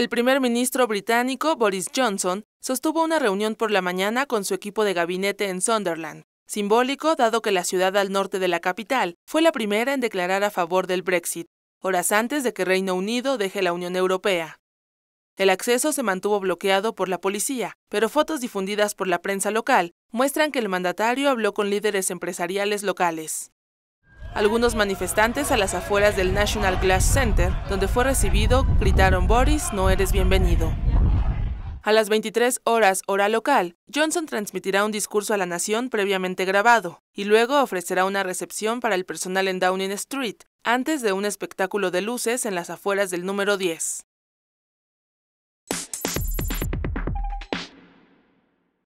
El primer ministro británico Boris Johnson sostuvo una reunión por la mañana con su equipo de gabinete en Sunderland, simbólico dado que la ciudad al norte de la capital fue la primera en declarar a favor del Brexit, horas antes de que Reino Unido deje la Unión Europea. El acceso se mantuvo bloqueado por la policía, pero fotos difundidas por la prensa local muestran que el mandatario habló con líderes empresariales locales. Algunos manifestantes a las afueras del National Glass Center, donde fue recibido, gritaron Boris, no eres bienvenido. A las 23 horas hora local, Johnson transmitirá un discurso a la nación previamente grabado y luego ofrecerá una recepción para el personal en Downing Street, antes de un espectáculo de luces en las afueras del número 10.